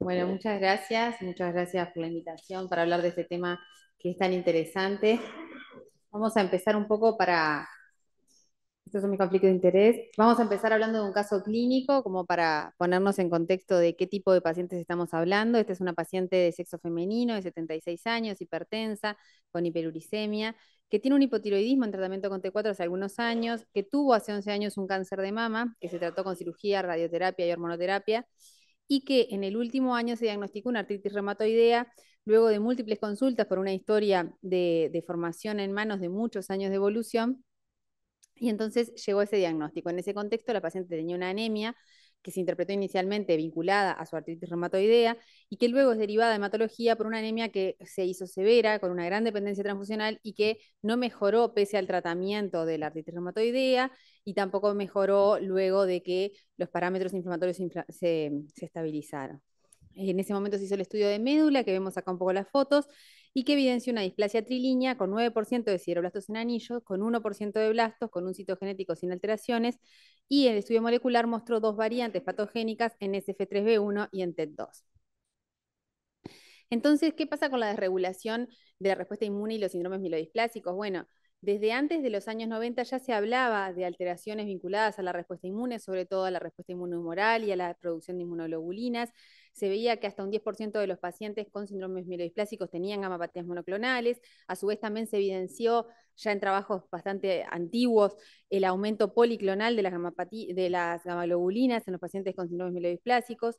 Bueno, muchas gracias, muchas gracias por la invitación para hablar de este tema que es tan interesante. Vamos a empezar un poco para, estos son mis conflictos de interés, vamos a empezar hablando de un caso clínico como para ponernos en contexto de qué tipo de pacientes estamos hablando. Esta es una paciente de sexo femenino, de 76 años, hipertensa, con hiperuricemia, que tiene un hipotiroidismo en tratamiento con T4 hace algunos años, que tuvo hace 11 años un cáncer de mama, que se trató con cirugía, radioterapia y hormonoterapia, y que en el último año se diagnosticó una artritis reumatoidea luego de múltiples consultas por una historia de, formación en manos de muchos años de evolución. Y entonces llegó ese diagnóstico. En ese contexto, la paciente tenía una anemia que se interpretó inicialmente vinculada a su artritis reumatoidea y que luego es derivada de hematología por una anemia que se hizo severa, con una gran dependencia transfusional y que no mejoró pese al tratamiento de la artritis reumatoidea y tampoco mejoró luego de que los parámetros inflamatorios se, se estabilizaron. En ese momento se hizo el estudio de médula, que vemos acá un poco las fotos, y que evidencia una displasia trilínea con 9% de sideroblastos en anillos, con 1% de blastos, con un citogenético genético sin alteraciones, y el estudio molecular mostró dos variantes patogénicas en SF3B1 y en TET2. Entonces, ¿qué pasa con la desregulación de la respuesta inmune y los síndromes mielodisplásicos? Bueno, desde antes de los años 90 ya se hablaba de alteraciones vinculadas a la respuesta inmune, sobre todo a la respuesta inmunomoral y a la producción de inmunoglobulinas, se veía que hasta un 10% de los pacientes con síndromes mielodisplásicos tenían gamapatías monoclonales. A su vez también se evidenció ya en trabajos bastante antiguos el aumento policlonal de las, de las gamaglobulinas en los pacientes con síndromes mielodisplásicos.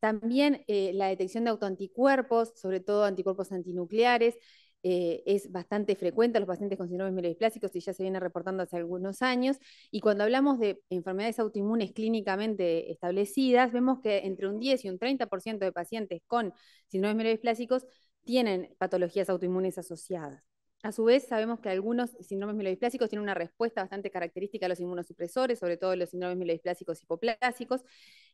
También eh, la detección de autoanticuerpos, sobre todo anticuerpos antinucleares, eh, es bastante frecuente a los pacientes con síndromes mielodisplásicos y ya se viene reportando hace algunos años. Y cuando hablamos de enfermedades autoinmunes clínicamente establecidas, vemos que entre un 10 y un 30% de pacientes con síndromes mielodisplásicos tienen patologías autoinmunes asociadas. A su vez, sabemos que algunos síndromes mielodisplásicos tienen una respuesta bastante característica a los inmunosupresores, sobre todo los síndromes mielodisplásicos hipoplásicos,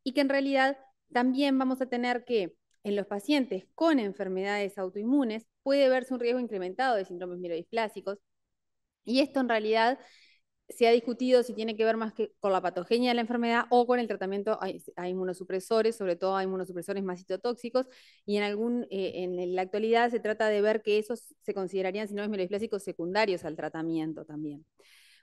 y que en realidad también vamos a tener que en los pacientes con enfermedades autoinmunes puede verse un riesgo incrementado de síndromes mielodisplásicos y esto en realidad se ha discutido si tiene que ver más que con la patogenia de la enfermedad o con el tratamiento a, inmunosupresores, sobre todo a inmunosupresores más citotóxicos, y en, algún, eh, en la actualidad se trata de ver que esos se considerarían síndromes mielodisplásicos secundarios al tratamiento también.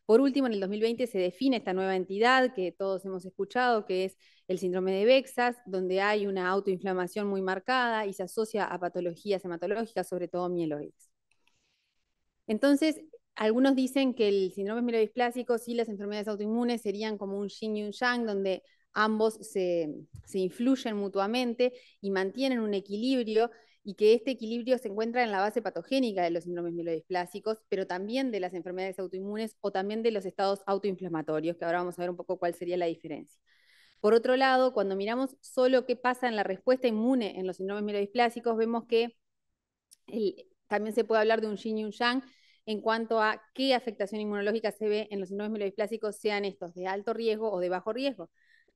Por último, en el 2020 se define esta nueva entidad que todos hemos escuchado, que es el síndrome de Bexas, donde hay una autoinflamación muy marcada y se asocia a patologías hematológicas, sobre todo mieloides. Entonces, algunos dicen que el síndrome mielodisplásico y las enfermedades autoinmunes serían como un yin y un yang, donde ambos se, influyen mutuamente y mantienen un equilibrio y que este equilibrio se encuentra en la base patogénica de los síndromes mielodisplásicos, pero también de las enfermedades autoinmunes o también de los estados autoinflamatorios, que ahora vamos a ver un poco cuál sería la diferencia. Por otro lado, cuando miramos solo qué pasa en la respuesta inmune en los síndromes mielodisplásicos, vemos que también se puede hablar de un yin y un yang en cuanto a qué afectación inmunológica se ve en los síndromes mielodisplásicos, sean estos de alto riesgo o de bajo riesgo.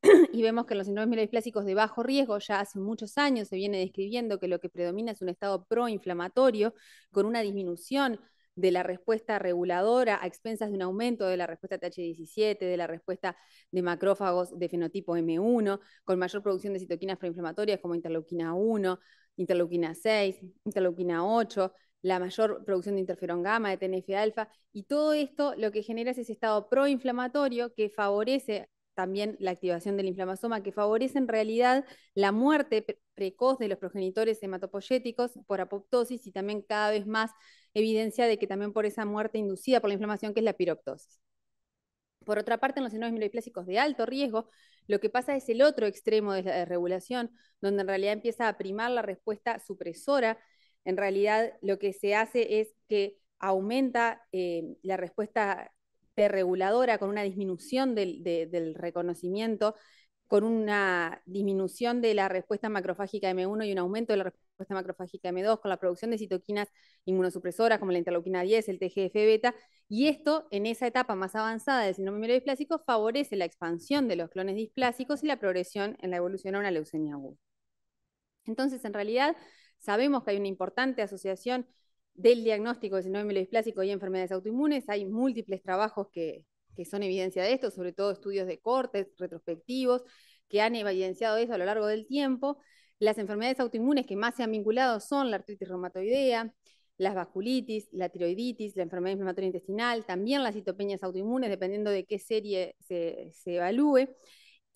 y vemos que los síndromes mielodisplásicos de bajo riesgo ya hace muchos años se viene describiendo que lo que predomina es un estado proinflamatorio con una disminución de la respuesta reguladora a expensas de un aumento de la respuesta TH17, de la respuesta de macrófagos de fenotipo M1, con mayor producción de citoquinas proinflamatorias como interleuquina 1, interleuquina 6, interleuquina 8, la mayor producción de interferón gamma, de TNF alfa, y todo esto lo que genera es ese estado proinflamatorio que favorece también la activación del inflamasoma, que favorece en realidad la muerte precoz de los progenitores hematopoyéticos por apoptosis y también cada vez más evidencia de que también por esa muerte inducida por la inflamación, que es la piroptosis. Por otra parte, en los síndromes mieloplásicos de alto riesgo, lo que pasa es el otro extremo de la desregulación, donde en realidad empieza a primar la respuesta supresora. En realidad, lo que se hace es que aumenta eh, la respuesta reguladora con una disminución del, reconocimiento, con una disminución de la respuesta macrofágica M1 y un aumento de la respuesta macrofágica M2, con la producción de citoquinas inmunosupresoras como la interleuquina 10, el TGF-beta, y esto en esa etapa más avanzada del síndrome mielodisplásico favorece la expansión de los clones displásicos y la progresión en la evolución a una leucemia aguda. Entonces, en realidad, sabemos que hay una importante asociación del diagnóstico de síndrome mielodisplásico y enfermedades autoinmunes. Hay múltiples trabajos que, son evidencia de esto, sobre todo estudios de cortes, retrospectivos, que han evidenciado eso a lo largo del tiempo. Las enfermedades autoinmunes que más se han vinculado son la artritis reumatoidea, las vasculitis, la tiroiditis, la enfermedad inflamatoria intestinal, también las citopenias autoinmunes, dependiendo de qué serie se, se evalúe.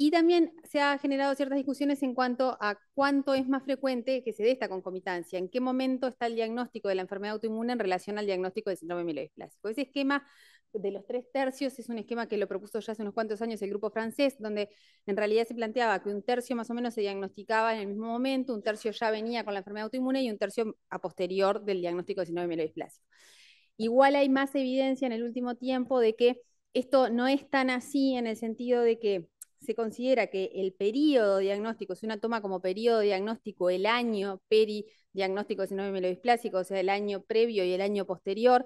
Y también se ha generado ciertas discusiones en cuanto a cuánto es más frecuente que se dé esta concomitancia, en qué momento está el diagnóstico de la enfermedad autoinmune en relación al diagnóstico de síndrome mielodisplásico. Pues ese esquema de los tres tercios es un esquema que lo propuso ya hace unos cuantos años el grupo francés, donde en realidad se planteaba que un tercio más o menos se diagnosticaba en el mismo momento, un tercio ya venía con la enfermedad autoinmune y un tercio a posterior del diagnóstico de síndrome mielodisplásico. Igual hay más evidencia en el último tiempo de que esto no es tan así en el sentido de que se considera que el periodo diagnóstico, si una toma como periodo diagnóstico el año peridiagnóstico de síndrome o sea, el año previo y el año posterior,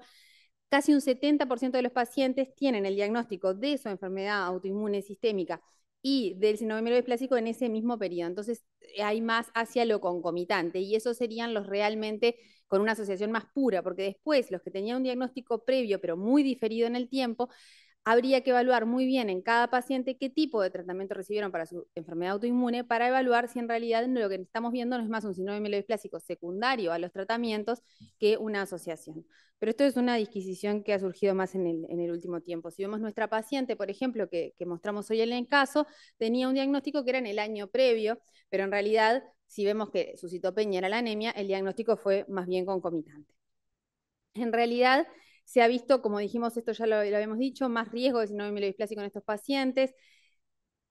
casi un 70% de los pacientes tienen el diagnóstico de su enfermedad autoinmune sistémica y del síndrome en ese mismo periodo. Entonces, hay más hacia lo concomitante y esos serían los realmente con una asociación más pura, porque después los que tenían un diagnóstico previo pero muy diferido en el tiempo habría que evaluar muy bien en cada paciente qué tipo de tratamiento recibieron para su enfermedad autoinmune para evaluar si en realidad lo que estamos viendo no es más un síndrome mielodisplásico secundario a los tratamientos que una asociación. Pero esto es una disquisición que ha surgido más en el, último tiempo. Si vemos nuestra paciente, por ejemplo, que, mostramos hoy en el caso, tenía un diagnóstico que era en el año previo, pero en realidad, si vemos que su citopenia era la anemia, el diagnóstico fue más bien concomitante. En realidad, se ha visto, como dijimos, esto ya lo, habíamos dicho, más riesgo de síndrome mielodisplasia con estos pacientes.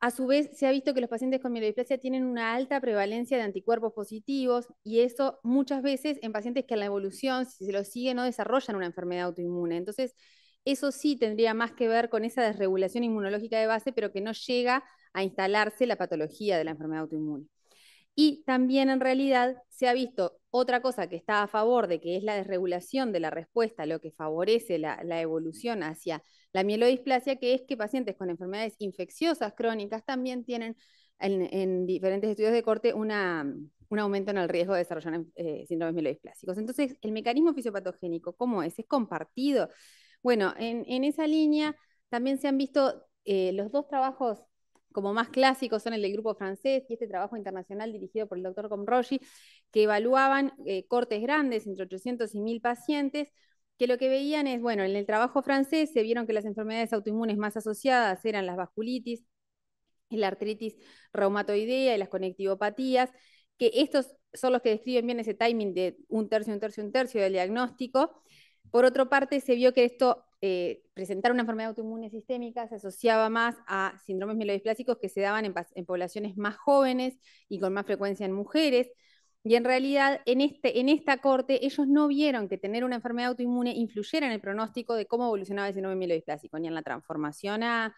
A su vez, se ha visto que los pacientes con mielodisplasia tienen una alta prevalencia de anticuerpos positivos y eso muchas veces en pacientes que en la evolución, si se lo sigue, no desarrollan una enfermedad autoinmune. Entonces, eso sí tendría más que ver con esa desregulación inmunológica de base, pero que no llega a instalarse la patología de la enfermedad autoinmune. Y también en realidad se ha visto otra cosa que está a favor de que es la desregulación de la respuesta, lo que favorece la, evolución hacia la mielodisplasia, que es que pacientes con enfermedades infecciosas crónicas también tienen en, diferentes estudios de corte un aumento en el riesgo de desarrollar eh, síndromes mielodisplásicos. Entonces, el mecanismo fisiopatogénico, ¿cómo es? ¿Es compartido? Bueno, en, esa línea también se han visto eh, los dos trabajos como más clásicos son el del grupo francés y este trabajo internacional dirigido por el doctor Comrogi, que evaluaban eh, cortes grandes entre 800 y 1000 pacientes, que lo que veían es, bueno, en el trabajo francés se vieron que las enfermedades autoinmunes más asociadas eran las vasculitis, la artritis reumatoidea y las conectivopatías, que estos son los que describen bien ese timing de un tercio, un tercio, un tercio del diagnóstico. Por otra parte, se vio que esto eh, presentar una enfermedad autoinmune sistémica se asociaba más a síndromes mielodisplásicos que se daban en, poblaciones más jóvenes y con más frecuencia en mujeres. Y en realidad, este, en, esta corte, ellos no vieron que tener una enfermedad autoinmune influyera en el pronóstico de cómo evolucionaba el síndrome mielodisplásico, ni en la transformación a,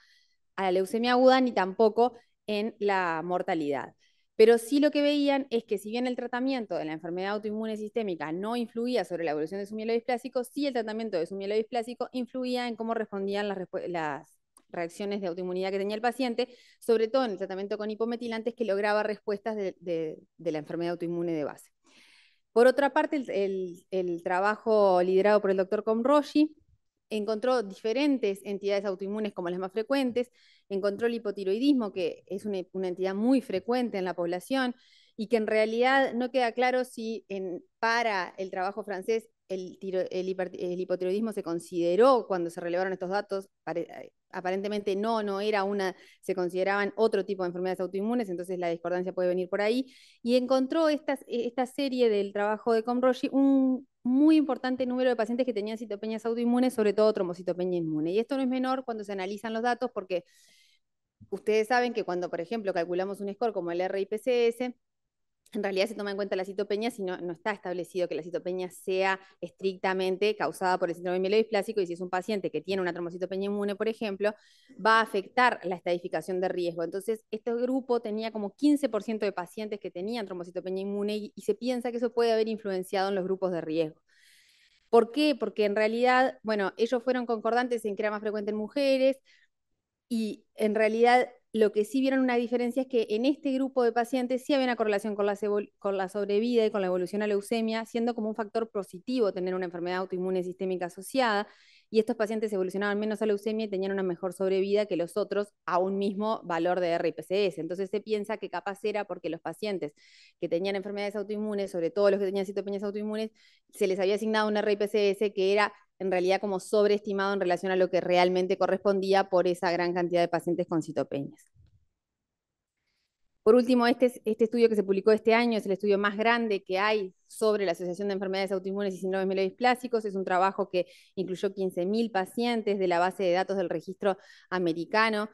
a la leucemia aguda, ni tampoco en la mortalidad. Pero sí lo que veían es que si bien el tratamiento de la enfermedad autoinmune sistémica no influía sobre la evolución de su mielodisplásico, sí el tratamiento de su mielodisplásico influía en cómo respondían las, reacciones de autoinmunidad que tenía el paciente, sobre todo en el tratamiento con hipometilantes que lograba respuestas de, la enfermedad autoinmune de base. Por otra parte, el, trabajo liderado por el doctor Comroshi encontró diferentes entidades autoinmunes como las más frecuentes, encontró el hipotiroidismo, que es una, entidad muy frecuente en la población y que en realidad no queda claro si para el trabajo francés el, hipotiroidismo se consideró cuando se relevaron estos datos, aparentemente no, no era una, se consideraban otro tipo de enfermedades autoinmunes, entonces la discordancia puede venir por ahí, y encontró esta, eh, esta serie del trabajo de Comroshi un muy importante número de pacientes que tenían citopeñas autoinmunes, sobre todo tromocitopeña inmune. Y esto no es menor cuando se analizan los datos porque ustedes saben que cuando, por ejemplo, calculamos un score como el RIPCS, en realidad se toma en cuenta la citopenia si no, no, está establecido que la citopenia sea estrictamente causada por el síndrome mielodisplásico y si es un paciente que tiene una trombocitopenia inmune, por ejemplo, va a afectar la estadificación de riesgo. Entonces, este grupo tenía como 15% de pacientes que tenían trombocitopenia inmune y, y se piensa que eso puede haber influenciado en los grupos de riesgo. ¿Por qué? Porque en realidad, bueno, ellos fueron concordantes en que era más frecuente en mujeres y en realidad lo que sí vieron una diferencia es que en este grupo de pacientes sí había una correlación con la, sobrevida y con la evolución a leucemia, siendo como un factor positivo tener una enfermedad autoinmune sistémica asociada, y estos pacientes evolucionaban menos a leucemia y tenían una mejor sobrevida que los otros a un mismo valor de RIPCS. Entonces se piensa que capaz era porque los pacientes que tenían enfermedades autoinmunes, sobre todo los que tenían citopenias autoinmunes, se les había asignado un RIPCS que era en realidad como sobreestimado en relación a lo que realmente correspondía por esa gran cantidad de pacientes con citopenias. Por último, este, este, estudio que se publicó este año es el estudio más grande que hay sobre la Asociación de Enfermedades Autoinmunes y Síndromes Melodisplásicos. Es un trabajo que incluyó 15.000 pacientes de la base de datos del registro americano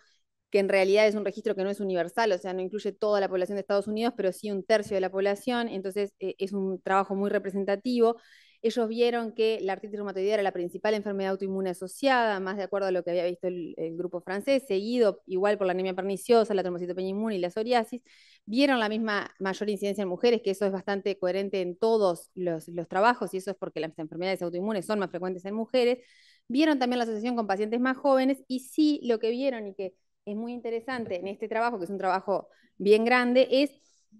que en realidad es un registro que no es universal, o sea, no incluye toda la población de Estados Unidos, pero sí un tercio de la población, entonces eh, es un trabajo muy representativo. Ellos vieron que la artritis reumatoidea era la principal enfermedad autoinmune asociada, más de acuerdo a lo que había visto el, grupo francés, seguido igual por la anemia perniciosa, la trombocitopenia inmune y la psoriasis. Vieron la misma mayor incidencia en mujeres, que eso es bastante coherente en todos los, los trabajos, y eso es porque las enfermedades autoinmunes son más frecuentes en mujeres. Vieron también la asociación con pacientes más jóvenes, y sí, lo que vieron y que es muy interesante en este trabajo, que es un trabajo bien grande, es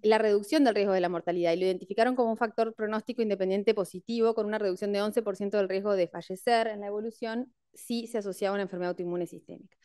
la reducción del riesgo de la mortalidad y lo identificaron como un factor pronóstico independiente positivo con una reducción de 11% del riesgo de fallecer en la evolución si se asociaba a una enfermedad autoinmune sistémica.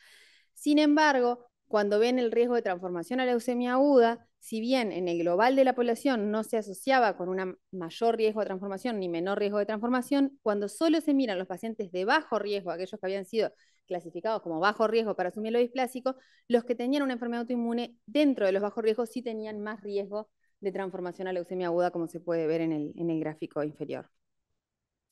Sin embargo, cuando ven el riesgo de transformación a leucemia aguda, si bien en el global de la población no se asociaba con un mayor riesgo de transformación ni menor riesgo de transformación, cuando solo se miran los pacientes de bajo riesgo, aquellos que habían sido clasificados como bajo riesgo para su mielodisplásico, los que tenían una enfermedad autoinmune dentro de los bajos riesgos sí tenían más riesgo de transformación a leucemia aguda, como se puede ver en el, en el gráfico inferior.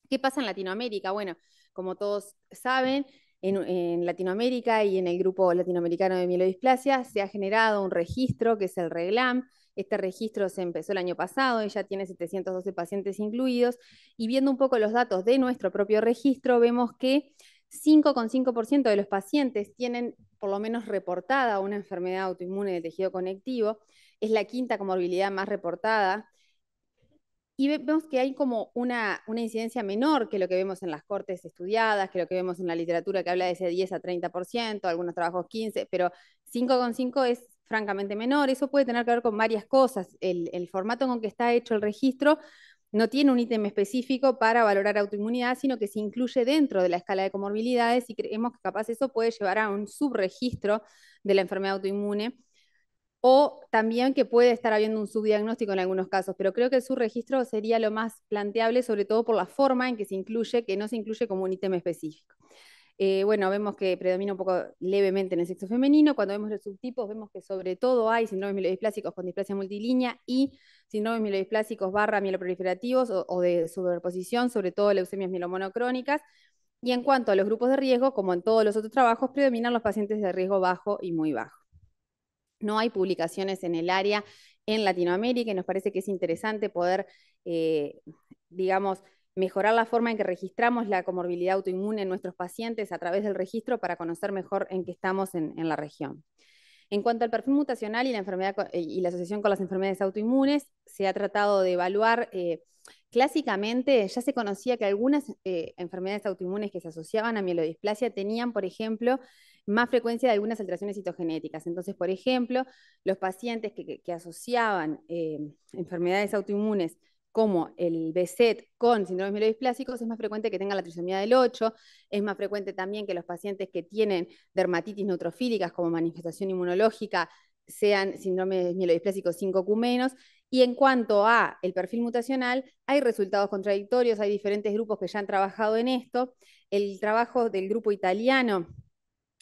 ¿Qué pasa en Latinoamérica? Bueno, como todos saben, en, Latinoamérica y en el Grupo Latinoamericano de Mielodisplasia se ha generado un registro que es el REGLAM. Este registro se empezó el año pasado y ya tiene 712 pacientes incluidos. Y viendo un poco los datos de nuestro propio registro, vemos que 5,5% de los pacientes tienen por lo menos reportada una enfermedad autoinmune del tejido conectivo. Es la quinta comorbilidad más reportada y vemos que hay como una, incidencia menor que lo que vemos en las cortes estudiadas, que lo que vemos en la literatura que habla de ese 10 a 30%, algunos trabajos 15, pero con 5,5 es francamente menor. Eso puede tener que ver con varias cosas. El, el formato con que está hecho el registro no tiene un ítem específico para valorar autoinmunidad, sino que se incluye dentro de la escala de comorbilidades y creemos que capaz eso puede llevar a un subregistro de la enfermedad autoinmune o también que puede estar habiendo un subdiagnóstico en algunos casos, pero creo que el subregistro sería lo más planteable, sobre todo por la forma en que se incluye, que no se incluye como un ítem específico. Eh, bueno, vemos que predomina un poco levemente en el sexo femenino, cuando vemos los subtipos vemos que sobre todo hay síndromes mielodisplásicos con displasia multilínea y síndromes mielodisplásicos barra mieloproliferativos o, o de superposición, sobre todo leucemias mielomonocrónicas, y en cuanto a los grupos de riesgo, como en todos los otros trabajos, predominan los pacientes de riesgo bajo y muy bajo. No hay publicaciones en el área en Latinoamérica y nos parece que es interesante poder, eh, digamos, mejorar la forma en que registramos la comorbilidad autoinmune en nuestros pacientes a través del registro para conocer mejor en qué estamos en, la región. En cuanto al perfil mutacional y la, enfermedad, eh, y la asociación con las enfermedades autoinmunes, se ha tratado de evaluar, eh, clásicamente ya se conocía que algunas enfermedades autoinmunes que se asociaban a mielodisplasia tenían, por ejemplo, más frecuencia de algunas alteraciones citogenéticas. Entonces, por ejemplo, los pacientes que, asociaban eh, enfermedades autoinmunes como el BESET con síndromes mielodisplásicos, es más frecuente que tengan la trisomía del 8, es más frecuente también que los pacientes que tienen dermatitis neutrofílicas como manifestación inmunológica sean síndromes mielodisplásicos 5Q menos. Y en cuanto a el perfil mutacional, hay resultados contradictorios, hay diferentes grupos que ya han trabajado en esto. El trabajo del grupo italiano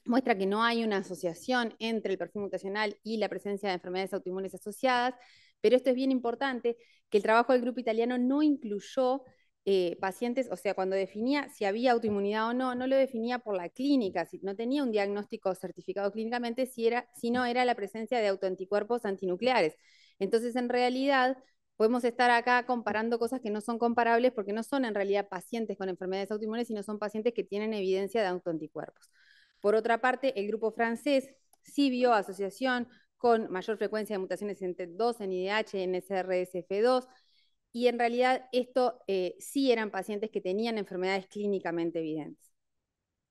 muestra que no hay una asociación entre el perfil mutacional y la presencia de enfermedades autoinmunes asociadas, pero esto es bien importante, que el trabajo del grupo italiano no incluyó eh, pacientes, o sea, cuando definía si había autoinmunidad o no, no lo definía por la clínica, si, no tenía un diagnóstico certificado clínicamente, si sino era la presencia de autoanticuerpos antinucleares. Entonces, en realidad, podemos estar acá comparando cosas que no son comparables porque no son en realidad pacientes con enfermedades autoinmunes, sino son pacientes que tienen evidencia de autoanticuerpos. Por otra parte, el grupo francés sí vio asociación con mayor frecuencia de mutaciones en TET2, en IDH, en SRSF2, y en realidad esto eh, sí eran pacientes que tenían enfermedades clínicamente evidentes.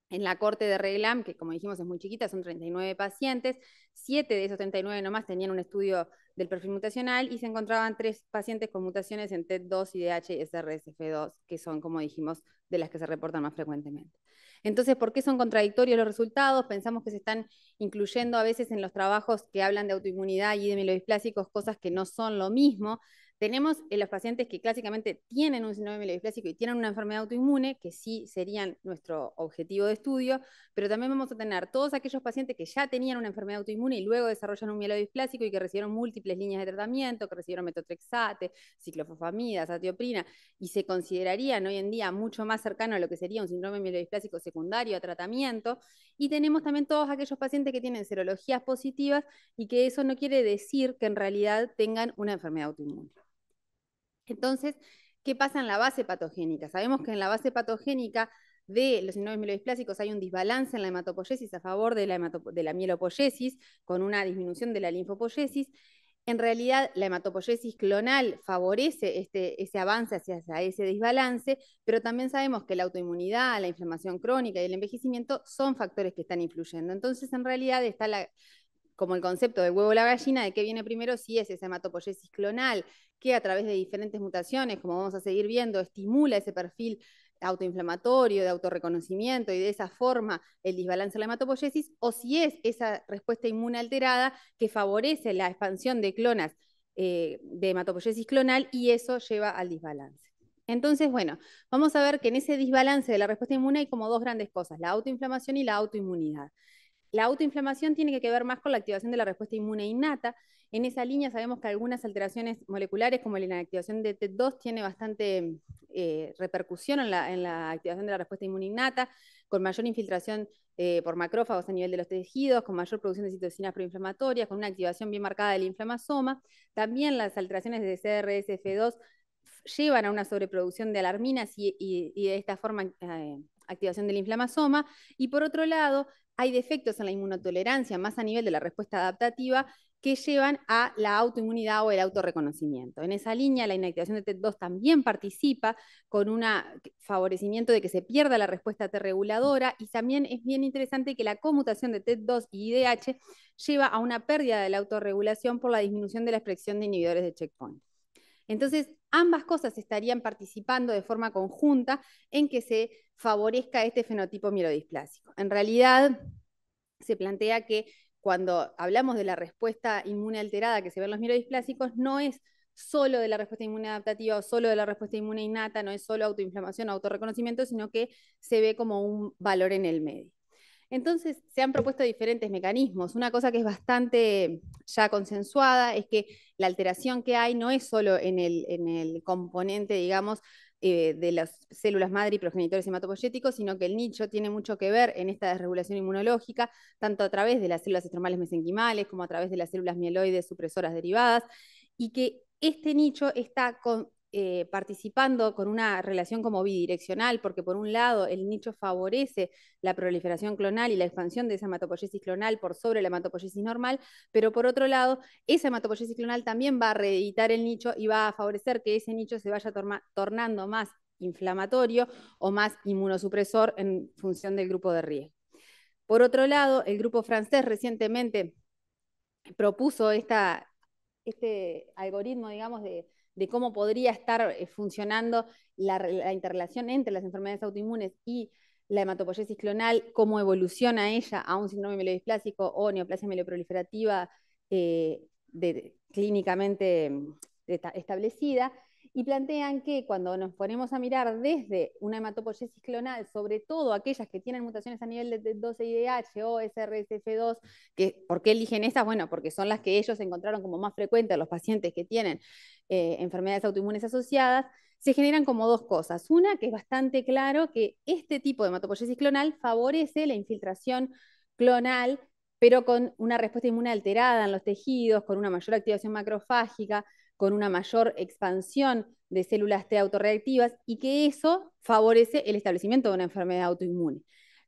En la corte de Reglam, que como dijimos es muy chiquita, son 39 pacientes, 7 de esos 39 nomás tenían un estudio del perfil mutacional y se encontraban 3 pacientes con mutaciones en TET2, IDH y SRSF2, que son, como dijimos, de las que se reportan más frecuentemente. Entonces, ¿por qué son contradictorios los resultados? Pensamos que se están incluyendo a veces en los trabajos que hablan de autoinmunidad y de mielodisplásicos cosas que no son lo mismo. Tenemos eh, los pacientes que clásicamente tienen un síndrome mielodisplásico y tienen una enfermedad autoinmune, que sí serían nuestro objetivo de estudio, pero también vamos a tener todos aquellos pacientes que ya tenían una enfermedad autoinmune y luego desarrollan un mielodisplásico y que recibieron múltiples líneas de tratamiento, que recibieron metotrexate, ciclofosfamida, satioprina, y se considerarían hoy en día mucho más cercano a lo que sería un síndrome mielodisplásico secundario a tratamiento. Y tenemos también todos aquellos pacientes que tienen serologías positivas y que eso no quiere decir que en realidad tengan una enfermedad autoinmune. Entonces, ¿qué pasa en la base patogénica? Sabemos que en la base patogénica de los sindromes mielodisplásicos hay un desbalance en la hematopoyesis a favor de la, mielopoyesis, con una disminución de la linfopoyesis. En realidad, la hematopoyesis clonal favorece este, ese avance hacia, hacia ese desbalance, pero también sabemos que la autoinmunidad, la inflamación crónica y el envejecimiento son factores que están influyendo. Entonces, en realidad está la, como el concepto de huevo la gallina, de qué viene primero, si es esa hematopoiesis clonal, que a través de diferentes mutaciones, como vamos a seguir viendo, estimula ese perfil autoinflamatorio, de autorreconocimiento y de esa forma el desbalance de la hematopoiesis, o si es esa respuesta inmune alterada que favorece la expansión de clonas eh, de hematopoiesis clonal y eso lleva al desbalance. Entonces, bueno, vamos a ver que en ese desbalance de la respuesta inmune hay como dos grandes cosas, la autoinflamación y la autoinmunidad. La autoinflamación tiene que ver más con la activación de la respuesta inmune innata. En esa línea sabemos que algunas alteraciones moleculares, como la inactivación de T2, tiene bastante eh, repercusión en la, activación de la respuesta inmune innata, con mayor infiltración eh, por macrófagos a nivel de los tejidos, con mayor producción de citocinas proinflamatorias, con una activación bien marcada del inflamasoma. También las alteraciones de CRSF2 llevan a una sobreproducción de alarminas y, de esta forma eh, activación del inflamasoma. Y por otro lado, hay defectos en la inmunotolerancia, más a nivel de la respuesta adaptativa, que llevan a la autoinmunidad o el autorreconocimiento. En esa línea, la inactivación de TET2 también participa con un favorecimiento de que se pierda la respuesta T reguladora y también es bien interesante que la conmutación de TET2 y IDH lleva a una pérdida de la autorregulación por la disminución de la expresión de inhibidores de checkpoint. Entonces, ambas cosas estarían participando de forma conjunta en que se favorezca este fenotipo mielodisplásico. En realidad, se plantea que cuando hablamos de la respuesta inmune alterada que se ve en los mielodisplásicos, no es solo de la respuesta inmune adaptativa o solo de la respuesta inmune innata, no es solo autoinflamación o autorreconocimiento, sino que se ve como un valor en el medio. Entonces se han propuesto diferentes mecanismos. Una cosa que es bastante ya consensuada es que la alteración que hay no es solo en el, componente, digamos, eh, de las células madre y progenitores hematopoyéticos, sino que el nicho tiene mucho que ver en esta desregulación inmunológica, tanto a través de las células estromales mesenquimales como a través de las células mieloides supresoras derivadas, y que este nicho está con, eh, participando con una relación como bidireccional, porque por un lado el nicho favorece la proliferación clonal y la expansión de esa hematopoyesis clonal por sobre la hematopoyesis normal, pero por otro lado, esa hematopoyesis clonal también va a reeditar el nicho y va a favorecer que ese nicho se vaya tornando más inflamatorio o más inmunosupresor en función del grupo de riesgo. Por otro lado, el grupo francés recientemente propuso este algoritmo, digamos, de de cómo podría estar eh, funcionando la, interrelación entre las enfermedades autoinmunes y la hematopoyesis clonal, cómo evoluciona ella a un síndrome mielodisplásico o neoplasia mieloproliferativa eh, clínicamente mm, establecida y plantean que cuando nos ponemos a mirar desde una hematopoiesis clonal, sobre todo aquellas que tienen mutaciones a nivel de 12IDH o SRSF2, ¿por qué eligen estas? Bueno, porque son las que ellos encontraron como más frecuentes los pacientes que tienen eh, enfermedades autoinmunes asociadas, se generan como dos cosas. Una, que es bastante claro que este tipo de hematopoiesis clonal favorece la infiltración clonal pero con una respuesta inmune alterada en los tejidos, con una mayor activación macrofágica, con una mayor expansión de células T autorreactivas y que eso favorece el establecimiento de una enfermedad autoinmune.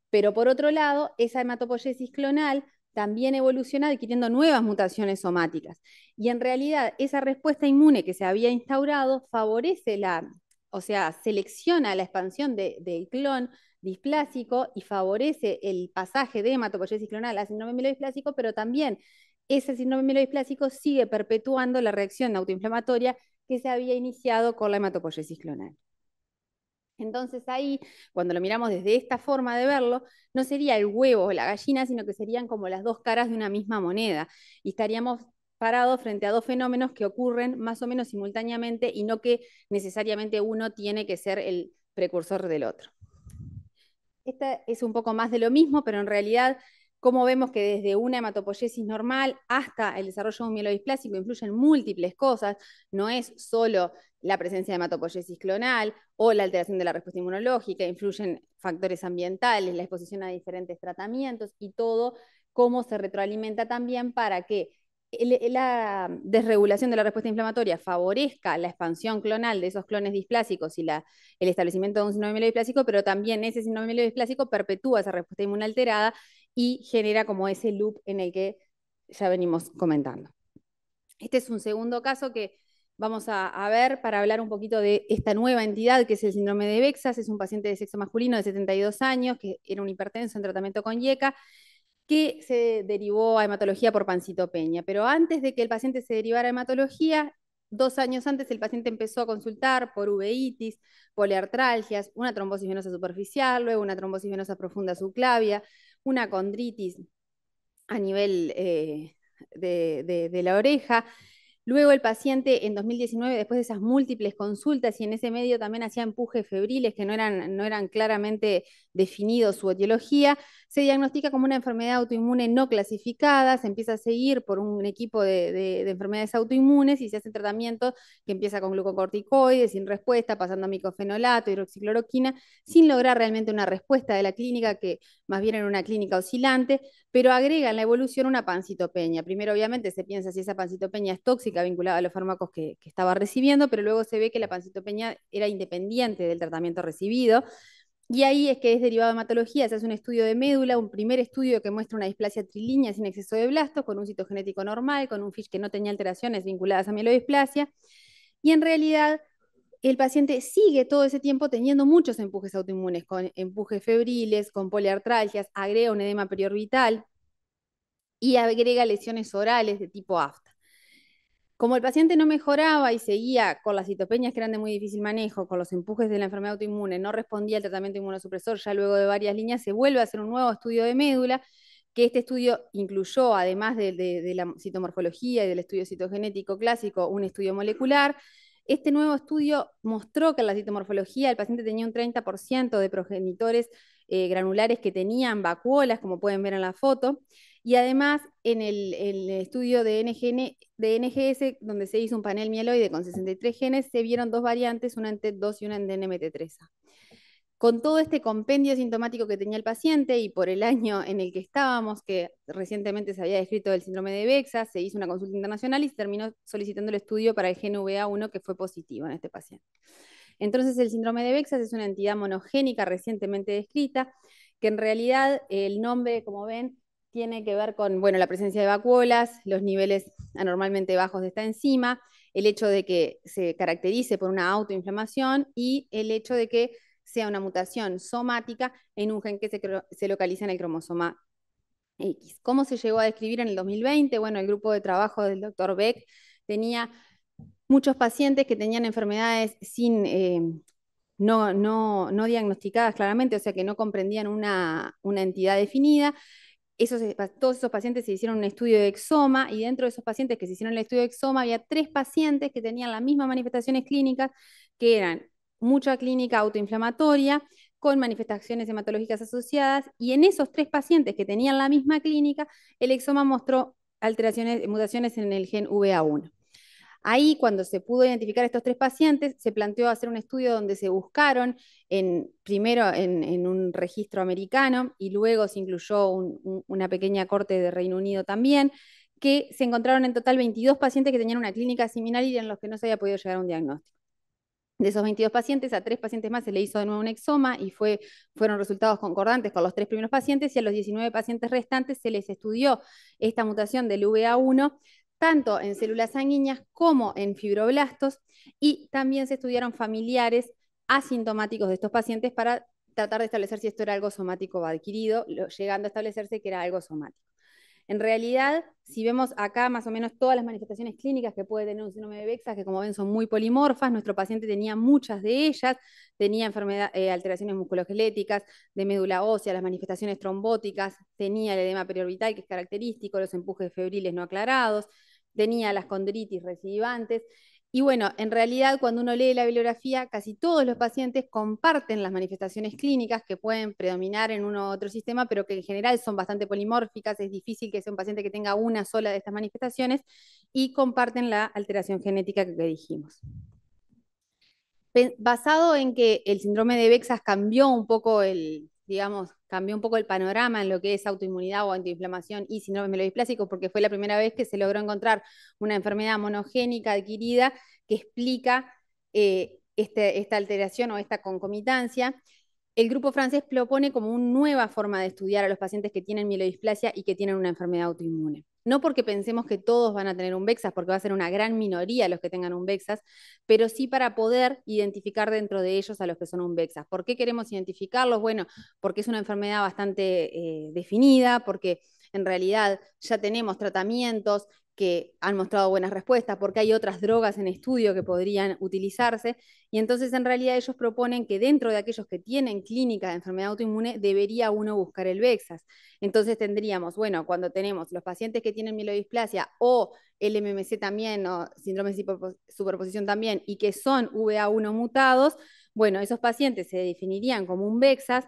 Pero por otro lado, esa hematopoiesis clonal también evoluciona adquiriendo nuevas mutaciones somáticas. Y en realidad, esa respuesta inmune que se había instaurado favorece la, o sea, selecciona la expansión del clon displásico y favorece el pasaje de hematopoyesis clonal a síndrome mielodisplásico, pero también ese síndrome mielodisplásico sigue perpetuando la reacción autoinflamatoria que se había iniciado con la hematopoyesis clonal. Entonces ahí, cuando lo miramos desde esta forma de verlo, no sería el huevo o la gallina, sino que serían como las dos caras de una misma moneda. Y estaríamos parados frente a dos fenómenos que ocurren más o menos simultáneamente y no que necesariamente uno tiene que ser el precursor del otro. Esta es un poco más de lo mismo, pero en realidad cómo vemos que desde una hematopoyesis normal hasta el desarrollo de un mielodisplásico influyen múltiples cosas, no es solo la presencia de hematopoyesis clonal o la alteración de la respuesta inmunológica, influyen factores ambientales, la exposición a diferentes tratamientos y todo cómo se retroalimenta también para que la desregulación de la respuesta inflamatoria favorezca la expansión clonal de esos clones displásicos y el establecimiento de un síndrome mielodisplásico, pero también ese síndrome mielodisplásico perpetúa esa respuesta inmunalterada y genera como ese loop en el que ya venimos comentando. Este es un segundo caso que vamos a, ver para hablar un poquito de esta nueva entidad que es el síndrome de Bexas. Es un paciente de sexo masculino de 72 años que era un hipertenso en tratamiento con IECA que se derivó a hematología por pancitopeña. Pero antes de que el paciente se derivara a hematología, dos años antes el paciente empezó a consultar por uveitis, poliartralgias, una trombosis venosa superficial, luego una trombosis venosa profunda subclavia, una condritis a nivel eh, de, la oreja. Luego el paciente en 2019, después de esas múltiples consultas y en ese medio también hacía empujes febriles que no eran, no eran claramente definidos su etiología, se diagnostica como una enfermedad autoinmune no clasificada, se empieza a seguir por un equipo de, enfermedades autoinmunes y se hace tratamiento que empieza con glucocorticoides sin respuesta, pasando a micofenolato, hidroxicloroquina, sin lograr realmente una respuesta de la clínica, que más bien era una clínica oscilante, pero agrega en la evolución una pancitopeña. Primero, obviamente, se piensa si esa pancitopeña es tóxica vinculada a los fármacos que, que estaba recibiendo, pero luego se ve que la pancitopeña era independiente del tratamiento recibido y ahí es que es derivado de hematología, se hace un estudio de médula, un primer estudio que muestra una displasia trilínea sin exceso de blastos, con un citogenético normal, con un FISH que no tenía alteraciones vinculadas a mielodisplasia. Y en realidad, el paciente sigue todo ese tiempo teniendo muchos empujes autoinmunes, con empujes febriles, con poliartralgias, agrega un edema periorbital y agrega lesiones orales de tipo aft. Como el paciente no mejoraba y seguía con las citopenias que eran de muy difícil manejo, con los empujes de la enfermedad autoinmune, no respondía al tratamiento inmunosupresor, ya luego de varias líneas se vuelve a hacer un nuevo estudio de médula, que este estudio incluyó, además de, la citomorfología y del estudio citogenético clásico, un estudio molecular. Este nuevo estudio mostró que en la citomorfología el paciente tenía un 30% de progenitores eh, granulares que tenían vacuolas, como pueden ver en la foto, y además, en el, estudio de, NGS, donde se hizo un panel mieloide con 63 genes, se vieron dos variantes, una en TET2 y una en DNMT3A. Con todo este compendio sintomático que tenía el paciente y por el año en el que estábamos, que recientemente se había descrito el síndrome de Vexas, se hizo una consulta internacional y se terminó solicitando el estudio para el gen GNVA1 que fue positivo en este paciente. Entonces, el síndrome de Bexas es una entidad monogénica recientemente descrita, que en realidad el nombre, como ven, tiene que ver con bueno, la presencia de vacuolas, los niveles anormalmente bajos de esta enzima, el hecho de que se caracterice por una autoinflamación y el hecho de que sea una mutación somática en un gen que se, localiza en el cromosoma X. ¿Cómo se llegó a describir en el 2020? Bueno, el grupo de trabajo del doctor Beck tenía muchos pacientes que tenían enfermedades sin, eh, no, diagnosticadas claramente, o sea que no comprendían una, una entidad definida, eh, todos esos pacientes se hicieron un estudio de exoma y dentro de esos pacientes que se hicieron el estudio de exoma había tres pacientes que tenían las mismas manifestaciones clínicas, que eran mucha clínica autoinflamatoria con manifestaciones hematológicas asociadas y en esos tres pacientes que tenían la misma clínica, el exoma mostró alteraciones, mutaciones en el gen VA1. Ahí, cuando se pudo identificar a estos tres pacientes, se planteó hacer un estudio donde se buscaron en, primero en, un registro americano y luego se incluyó una pequeña corte de Reino Unido también, que se encontraron en total 22 pacientes que tenían una clínica similar y en los que no se había podido llegar a un diagnóstico. De esos 22 pacientes, a tres pacientes más se le hizo de nuevo un exoma y fueron resultados concordantes con los tres primeros pacientes y a los 19 pacientes restantes se les estudió esta mutación del VA1 tanto en células sanguíneas como en fibroblastos, y también se estudiaron familiares asintomáticos de estos pacientes para tratar de establecer si esto era algo somático o adquirido, llegando a establecerse que era algo somático. En realidad, si vemos acá más o menos todas las manifestaciones clínicas que puede tener un síndrome de Bexa, que como ven son muy polimorfas, nuestro paciente tenía muchas de ellas, tenía enfermedad, eh, alteraciones musculoesqueléticas, de médula ósea, las manifestaciones trombóticas, tenía el edema periorbital, que es característico, los empujes febriles no aclarados, tenía las condritis recidivantes, y bueno, en realidad cuando uno lee la bibliografía, casi todos los pacientes comparten las manifestaciones clínicas que pueden predominar en uno u otro sistema, pero que en general son bastante polimórficas, es difícil que sea un paciente que tenga una sola de estas manifestaciones, y comparten la alteración genética que dijimos. Basado en que el síndrome de Bexas cambió un poco el, digamos, cambió un poco el panorama en lo que es autoinmunidad o antiinflamación y síndrome mielodisplásico, porque fue la primera vez que se logró encontrar una enfermedad monogénica adquirida que explica eh, este, esta alteración o esta concomitancia. El grupo francés propone como una nueva forma de estudiar a los pacientes que tienen mielodisplasia y que tienen una enfermedad autoinmune no porque pensemos que todos van a tener un Vexas, porque va a ser una gran minoría los que tengan un Vexas, pero sí para poder identificar dentro de ellos a los que son un Vexas. ¿Por qué queremos identificarlos? Bueno, porque es una enfermedad bastante eh, definida, porque en realidad ya tenemos tratamientos, que han mostrado buenas respuestas, porque hay otras drogas en estudio que podrían utilizarse, y entonces en realidad ellos proponen que dentro de aquellos que tienen clínica de enfermedad autoinmune debería uno buscar el VEXAS. Entonces tendríamos, bueno, cuando tenemos los pacientes que tienen mielodisplasia o el MMC también, o síndrome de superposición también, y que son VA1 mutados, bueno, esos pacientes se definirían como un VEXAS,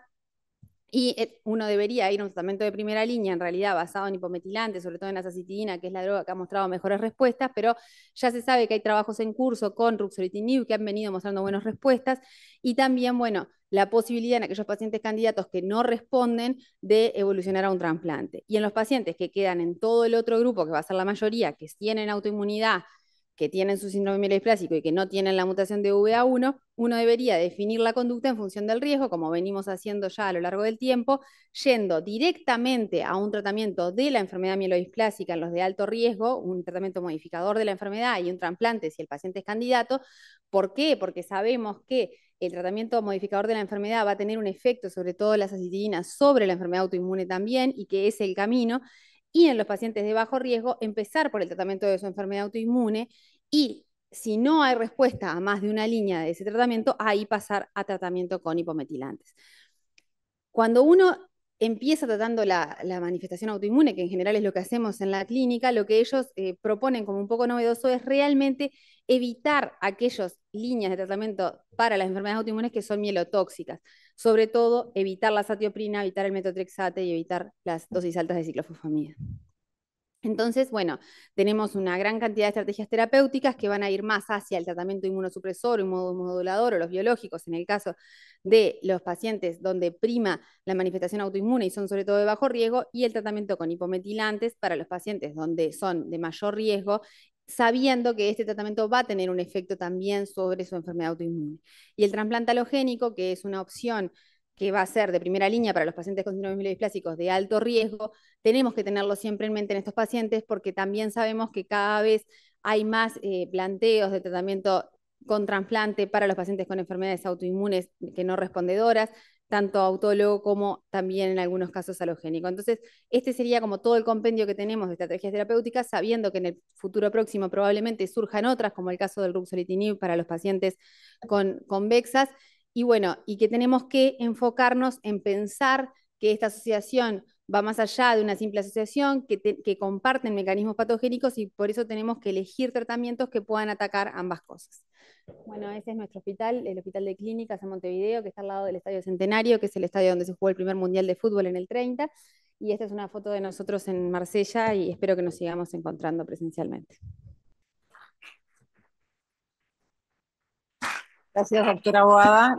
y eh, uno debería ir a un tratamiento de primera línea, en realidad basado en hipometilante, sobre todo en azacitidina, que es la droga que ha mostrado mejores respuestas, pero ya se sabe que hay trabajos en curso con ruxolitinib que han venido mostrando buenas respuestas. Y también, bueno, la posibilidad en aquellos pacientes candidatos que no responden de evolucionar a un trasplante. Y en los pacientes que quedan en todo el otro grupo, que va a ser la mayoría, que tienen autoinmunidad que tienen su síndrome mielodisplásico y que no tienen la mutación de VA1, uno debería definir la conducta en función del riesgo, como venimos haciendo ya a lo largo del tiempo, yendo directamente a un tratamiento de la enfermedad mielodisplásica en los de alto riesgo, un tratamiento modificador de la enfermedad y un trasplante si el paciente es candidato. ¿Por qué? Porque sabemos que el tratamiento modificador de la enfermedad va a tener un efecto, sobre todo las acitilinas, sobre la enfermedad autoinmune también, y que es el camino y en los pacientes de bajo riesgo empezar por el tratamiento de su enfermedad autoinmune y si no hay respuesta a más de una línea de ese tratamiento, ahí pasar a tratamiento con hipometilantes. Cuando uno empieza tratando la, manifestación autoinmune, que en general es lo que hacemos en la clínica, lo que ellos eh, proponen como un poco novedoso es realmente evitar aquellas líneas de tratamiento para las enfermedades autoinmunes que son mielotóxicas. Sobre todo, evitar la satioprina, evitar el metotrexate y evitar las dosis altas de ciclofosfamida. Entonces, bueno, tenemos una gran cantidad de estrategias terapéuticas que van a ir más hacia el tratamiento inmunosupresor, inmunomodulador o los biológicos, en el caso de los pacientes donde prima la manifestación autoinmune y son sobre todo de bajo riesgo, y el tratamiento con hipometilantes para los pacientes donde son de mayor riesgo sabiendo que este tratamiento va a tener un efecto también sobre su enfermedad autoinmune. Y el trasplante alogénico, que es una opción que va a ser de primera línea para los pacientes con síndrome mielodisplásicos de alto riesgo, tenemos que tenerlo siempre en mente en estos pacientes porque también sabemos que cada vez hay más eh, planteos de tratamiento con trasplante para los pacientes con enfermedades autoinmunes que no respondedoras, tanto autólogo como también en algunos casos alogénico. Entonces, este sería como todo el compendio que tenemos de estrategias terapéuticas, sabiendo que en el futuro próximo probablemente surjan otras, como el caso del ruxolitinib para los pacientes con vexas y bueno, y que tenemos que enfocarnos en pensar que esta asociación va más allá de una simple asociación, que, comparten mecanismos patogénicos y por eso tenemos que elegir tratamientos que puedan atacar ambas cosas. Bueno, ese es nuestro hospital, el Hospital de Clínicas en Montevideo, que está al lado del Estadio Centenario, que es el estadio donde se jugó el primer Mundial de Fútbol en el 30. Y esta es una foto de nosotros en Marsella y espero que nos sigamos encontrando presencialmente. Gracias, doctora